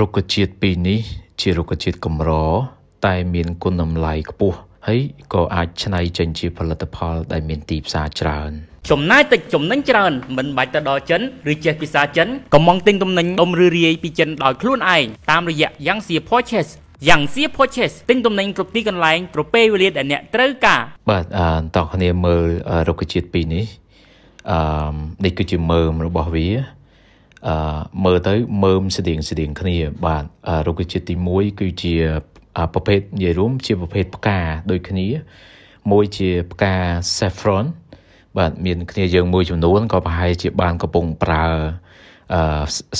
រុក្ខជាតិពីរនេះ ជារុក្ខជាតិកម្រតែមាន គុណតម្លៃខ្ពស់ហើយក៏អាចច្នៃចេញជាផលិតផល ដែលមាន ទីផ្សារច្រើនចំណាយតិចចំណេញច្រើន មិនបាច់ទៅដល់ចិនឬចេះភាសាចិនកំងទិញទំនិញអ៊ំឬរាយពីចិនដោយខ្លួនឯងតាមរយៈ Yangxia Purchase យ៉ាងសៀ purchase ទិញទំនិញគ្រប់ទីកន្លែងគ្រប់ពេលវេលា ដែលអ្នកត្រូវការ បាទអឺតោះគ្នាមើលរុក្ខជាតិពីរនេះអឺនេះគឺជាមើមរបស់វាអឺមើលទៅមើមស្តៀងស្តៀងគ្នា បាទរុក្ខជាតិទី1គឺជាប្រភេទនិយាយរួម ជាប្រភេទផ្កាដូចគ្នា មួយជាផ្កា saffron បាទមាន គ្នាយើងមួយ ចំនួនក៏ប្រហែលជាបានកំពុង ប្រើអឺ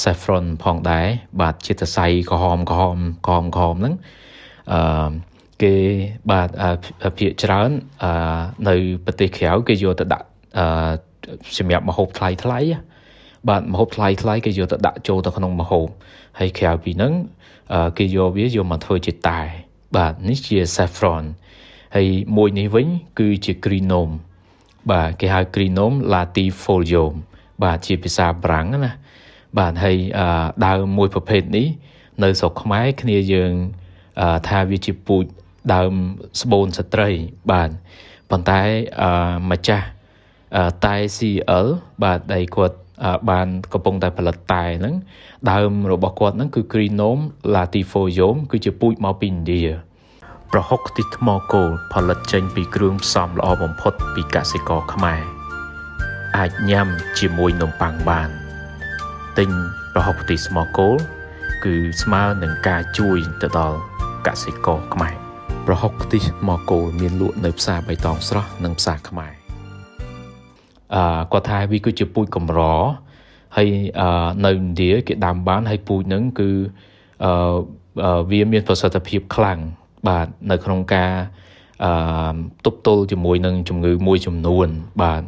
saffron ផងដែរបាទជាសរសៃក្រហមក្រហមក្រហមក្រហមហ្នឹងអឺគេបាទភាកច្រើននៅប្រទេសក្រៅគេយកទៅដាក់សម្រាប់មហូបថ្លៃថ្លៃហ្នឹងបាទម្ហូបថ្លៃថ្លៃគេយកទៅដាក់ចូលទៅក្នុងម្ហូបហើយក្រៅពីហ្នឹងគេយកវាយកមកធ្វើជាតែបាទនេះជា saffron ហើយមួយនេះវិញគឺជា crinum បាទគេហៅ crinum latifolium បាទជាភាសាប្រាំងណាបាទហើយដើមមួយប្រភេទនេះ នៅស្រុកខ្មែរគ្នាយើងថាវាជាពូជដើមស្បូនស្ត្រីបាទប៉ុន្តែម្ចាស់តែ CL បាទដែលគាត់បានកំពុងតែផលិតតែហ្នឹងដើមរបស់គាត់ហ្នឹងគឺ Crinome latifolium គឺជាពូជមកពីឥណ្ឌាប្រហុកខ្ទិះថ្មគោលផលិតចេញពីគ្រឿងផ្សំល្អបំផុតពីកសិករខ្មែរអាចញ៉ាំជាមួយនំប៉័ងបានទិញប្រហុកខ្ទិះថ្មគោលគឺស្មើនឹងការជួយទៅដល់កសិករខ្មែរ ប្រហុកខ្ទិះថ្មគោលមានលក់នៅផ្សារបៃតងស្រស់និងផ្សារខ្មែរគាត់ថាវាគឺជាពូជកម្រហើយនៅឥណ្ឌាគេដាំបាន ហើយពូជហ្នឹងគឺវាមានប្រសិទ្ធភាពខ្លាំងបាទនៅក្នុងការអឺទប់ទល់ជាមួយនឹងជំងឺមួយចំនួនបាទ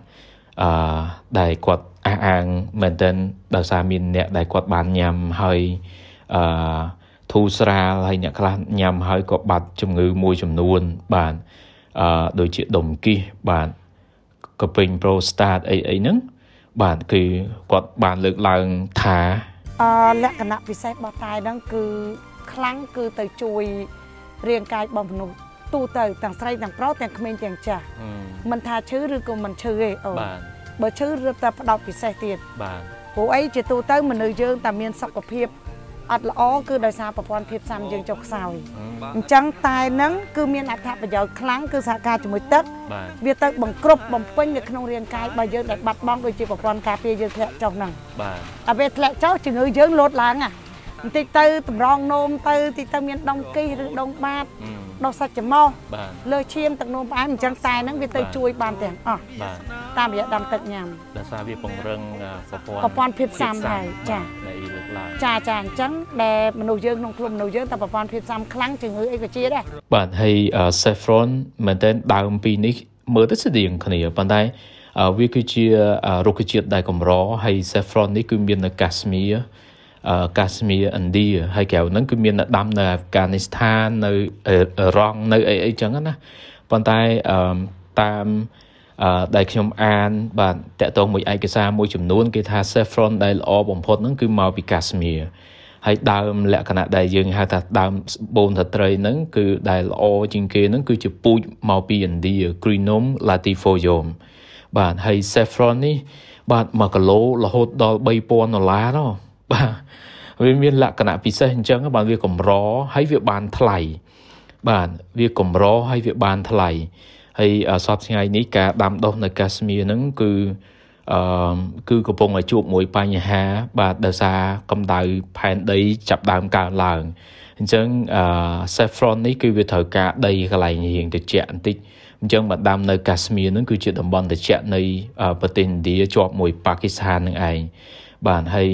អឺដែលគាត់អះអាងមែនទែនដោយសារមាន អ្នកដែលគាត់បានញ៉ាំហើយអឺធូរស្រាលហើយអ្នកខ្លះញ៉ាំហើយក៏បាត់ជំងឺមួយចំនួន បាទអឺដូចជាដុំគិសបាទកពេញ Pro Start អីអីហ្នឹងបាទគឺគាត់បានលើកឡើងថាអលក្ខណៈពិសេសរបស់តែហ្នឹងគឺខ្លាំងគឺទៅជួយ រាងកាយរបស់មនុស្សទូទៅទាំងស្រីទាំងប្រុសទាំងក្មេងទាំងចាស់មិនថាឈឺឬក៏មិនឈឺទេអូបាទបើឈឺរឹបតែផ្ដោតពិសេសទៀតបាទព្រោះអីជាទូទៅមនុស្សយើងតែមានសុខភាពអត់ល្អគឺដោយសារប្រព័ន្ធភាពស៊ាំយើងចុះខ្សោយអញ្ចឹងតែនឹងគឺមានអត្ថប្រយោជន៍ខ្លាំងគឺសហការជាមួយ ទឹកវាទៅបង្ក្រប់បំពេញនៅក្នុងរាងកាយរបស់យើងដែលបាត់បង់ដូចជាប្រព័ន្ធការពារយើងធ្លាក់ចុះហ្នឹងបាទតែពេលធ្លាក់ចុះជំងឺយើងលោតឡើងហ៎បន្តិចទៅតម្រងនោមទៅតិចទៅមានដងគីឬដងបាតដុសសាច់ច្រមុះលើឈាមទឹកនោមផ្អែមអញ្ចឹងតែហ្នឹងវាទៅជួយ បានទាំងអស់តាមរយៈដាំទឹកញ៉ាំដោយសារវាពង្រឹងប្រព័ន្ធប្រព័ន្ធភាពស៊ាំហើយចាលើកឡើងចាចាអញ្ចឹងដែលមនុស្សយើងក្នុងខ្លួនមនុស្សយើងតែប្រព័ន្ធភាពស៊ាំខ្លាំងជំងឺអីក៏ជាដែរបាទហើយ saffron មែនតើដើមពីរនេះ មើលទៅស្តៀងគ្នាប៉ុន្តែវាគឺជារុក្ខជាតិដែលកម្រហើយ saffron នេះគឺមាននៅកាស្មៀរកាស្មៀឥណ្ឌាហើយក្រៅហ្នឹងគឺមានដាំនៅអាហ្វហ្គានីស្ថាននៅរ៉ង់នៅអីអីចឹងណាប៉ុន្តែតាមអឺដែលខ្ញុំអាន បាទតកតងមួយឯកសារមួយចំនួនគេថា saffron ដែលល្អបំផុតហ្នឹងគឺមកពីកាស្មៀហើយដើមលក្ខណៈដែលយើងហៅថាដើមបូនតត្រីហ្នឹងគឺដែលល្អជាងគេហ្នឹងគឺជាពូជមកពីឥណ្ឌា Crinum latifolium បាទហើយ saffron នេះបាទ1គីឡូរហូតដល់3000ដុល្លារហ៎បាទវាមានលក្ខណៈពិសេសអញ្ចឹងបាទវាកម្រហើយវាបាន ថ្លៃបាទវាកម្រហើយវាបានថ្លៃហើយសពថ្ងៃនេះការដាំដុះនៅកាស្មៀហ្នឹងគឺអឺគឺកំពុងតែជួបមួយបញ្ហា បាទដោយសារកម្ដៅផែនដីចាប់ដើមកើនឡើងអញ្ចឹងអឺ saffron នេះគឺវាត្រូវការដីកន្លែងរៀងត្រជាក់បន្តិចអញ្ចឹងបើដាំនៅកាស្មៀរនឹងគឺជាតំបន់ត្រជាក់នៃប្រទេសឥណ្ឌាជាប់មួយប៉ាគីស្ថាននឹងឯងបាទហើយ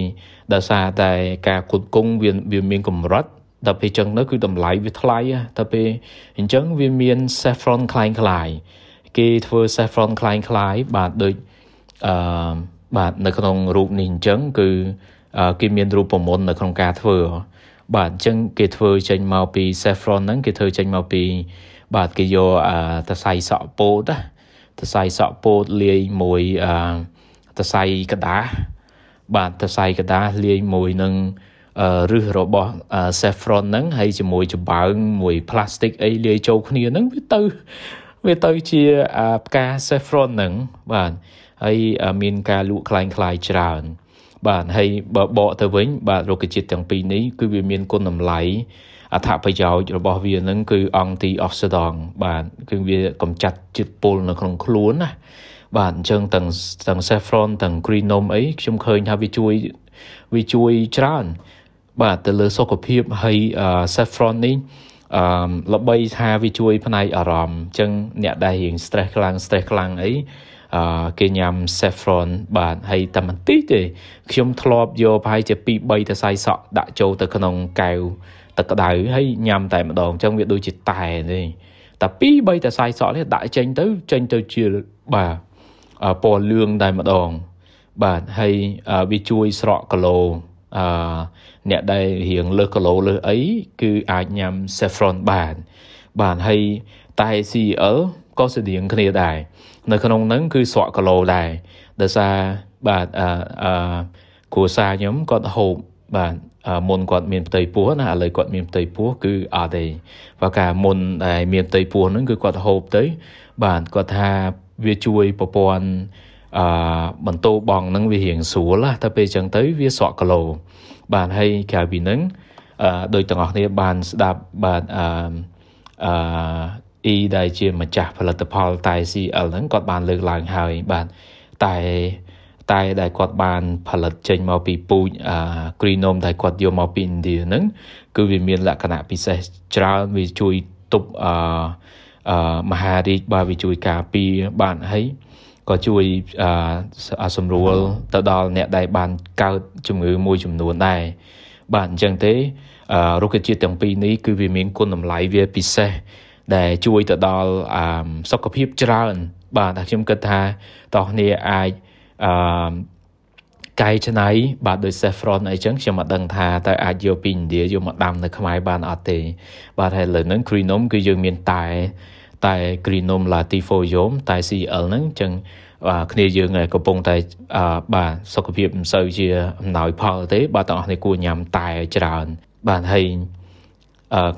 ដោយសារតែការគ្រប់គងវាវាមានកម្រិតដល់ពេលអញ្ចឹងទៅគឺតម្លៃវាថ្លៃដល់ពេលអញ្ចឹងវាមាន saffron คล้ายคล้ายគេធ្វើ saffron คล้ายคล้ายបាទដូចអឺបាទនៅក្នុងរូបនេះអញ្ចឹង គឺគេមានរូបមន្តនៅក្នុងការធ្វើបាទអញ្ចឹងគេធ្វើចេញមកពី saffron ហ្នឹងគេធ្វើចេញមកពីបាទគេយកតសៃសក់ពោតតសៃសក់ពោតលាយមួយតសៃកដាសបាទតសៃកដាសលាយមួយនឹងរឹសរបស់ saffron ហ្នឹងហើយជាមួយចំបើងមួយ plastic អីលាយចូល គ្នាហ្នឹងវាទៅវាទៅជាផ្កា saffron ហ្នឹងបាទហើយមានការលក់คล้ายៗច្រើនបាទហើយបើបកទៅវិញ បាទរុក្ខជាតិទាំងពីរនេះគឺវាមានគុណតម្លៃអត្ថប្រយោជន៍របស់វានឹងគឺអង់ទីអុកស៊ីដង់បាទគឺវាកម្ចាត់ជាតិពុលនៅក្នុងខ្លួនណាបាទអញ្ចឹងទាំងទាំង saffron ទាំង greenome អីខ្ញុំឃើញថាវាជួយវាជួយច្រើន បាទទៅលើសុខភាពហើយ saffron នេះអឺល្បីថាវាជួយ ផ្នែកអារម្មណ៍អញ្ចឹង អ្នកដែលរៀង stress ខ្លាំង stress ខ្លាំងអីគេញ៉ាំ saffron បាទហើយតែបន្តិចទេ ខ្ញុំធ្លាប់យកប្រហែលជា2 3តសៃសក់ដាក់ចូលទៅក្នុងកែវទឹកក្តៅហើយញ៉ាំតែម្ដងអញ្ចឹងវាដូចជាតែទេតែ2 3តសៃសក់នេះដាក់ចេញទៅ ចេញទៅជាបាទពណ៌លឿងតែម្ដង បាទហើយវាជួយស្រក់គីឡូអឺអ្នកដែលរៀងលើសគីឡូលើសអី គឺ អាចញ៉ាំ saffron បានបាទហើយតែ CL ក៏ស្រដៀងគ្នាដែរនៅក្នុងហ្នឹងគឺស្រក់គីឡូដែរដោយសារបាទអឺគ្រួសារខ្ញុំគាត់ហូបបាទមុនគាត់មានផ្ទៃពោះណាឥឡូវគាត់មានផ្ទៃពោះគឺអត់ទេបើកាលមុនដែលមានផ្ទៃពោះហ្នឹងគឺគាត់ហូបទៅ បាទគាត់ថាវាជួយប្រព័ន្ធអឺបន្ទោបងហ្នឹងវារៀងស្រួលតែពេលចឹងទៅវាស្រក់គីឡូបាទហើយក្រៅពីហ្នឹងអឺដោយទាំងអស់គ្នាបានស្ដាប់បាទអឺអឺ E ដែលជាម្ចាស់ផលិតផល តែ CL ហ្នឹងគាត់បានលើកឡើងហើយបាទតែតែដែលគាត់បានផលិតចេញមកពីពូជអា Greenome ដែលគាត់យកមកពីឥណ្ឌាហ្នឹងគឺវាមានលក្ខណៈពិសេសច្រើនវាជួយទប់អឺមហារាជបាទវាជួយការពារបានហើយក៏ជួយអសម្រួល ទៅដល់អ្នកដែល បានកើតជំងឺមួយចំនួនដែរបាទអញ្ចឹងទេរុក្ខជាតិទាំងពីរនេះគឺវាមានគុណតម្លៃវាពិសេសដែលជួយទៅដល់សុខភាពច្រើន បាទតែខ្ញុំគិតថាតោះនេះអាចអឺកែច្នៃបាទដោយ saffron អីចឹងខ្ញុំមិនដឹងថាតើអាចយកពីឥណ្ឌាយកមកដាំនៅខ្មែរបានអត់ទេ បាទហើយឥឡូវហ្នឹង crinum គឺយើងមានតែ តែ crinum latifolium តែ CL ហ្នឹងចឹងបាទគ្នាយើងកំពុងតែ បាទសុខភាពមិនសូវជាអំណោយផលទេ បាទទាំងអស់គ្នាគួរញ៉ាំតែច្រើន បាទហើយ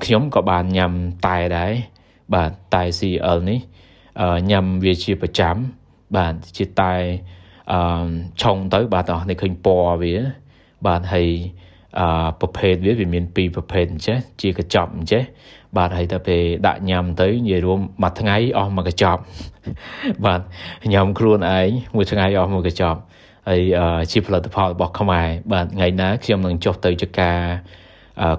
ខ្ញុំក៏បានញ៉ាំតែដែរបាទតែ CL នេះញ៉ាំវាជាប្រចាំ បាទជាតែអឺឆុងទៅបាទអស់នេះឃើញពណ៌វា បាទហើយអឺប្រភេទវាវាមានពីរប្រភេទអញ្ចេះជាកញ្ចប់អញ្ចេះបាទហើយទៅពេលដាក់ញ៉ាំទៅនិយាយរួមមួយថ្ងៃអស់មួយកញ្ចប់បាទញ៉ាំខ្លួនឯងមួយថ្ងៃអស់មួយកញ្ចប់ហើយជាផលិតផលរបស់ខ្មែរបាទថ្ងៃណាខ្ញុំនឹងចុះទៅជាការ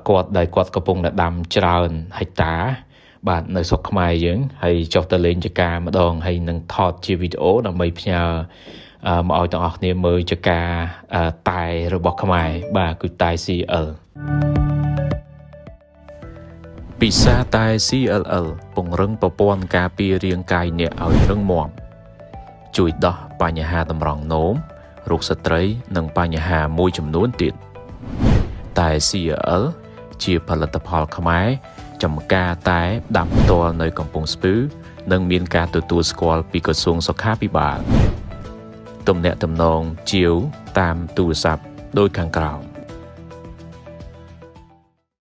គាត់ដែលគាត់កំពុងតែដាំច្រើនហិកតាបាទនៅស្រុកខ្មែរយើងហើយចុះទៅលេងចកាម្ដងហើយនឹងថតជាវីដេអូដើម្បីផ្ញើមកឲ្យទាំងអស់គ្នាមើលចកាតែរបស់ខ្មែរបាទគឺតែ CL ពិសាតែ CLL ពង្រឹងប្រព័ន្ធការពាររាងកាយអ្នកឲ្យរឹងមាំជួយដោះបញ្ហាតម្រង់នោមរោគស្ត្រី និងបញ្ហាមួយចំនួនទៀត តែ CLL ជាផលិតផលខ្មែរចំការតែដាំផ្ទាល់នៅកំពង់ស្ពឺនិងមានការទទួលស្គាល់ពីក្រសួងសុខាភិបាលទំនាក់ទំនងជាវតាមទូរស័ព្ទដោយខាងក្រោម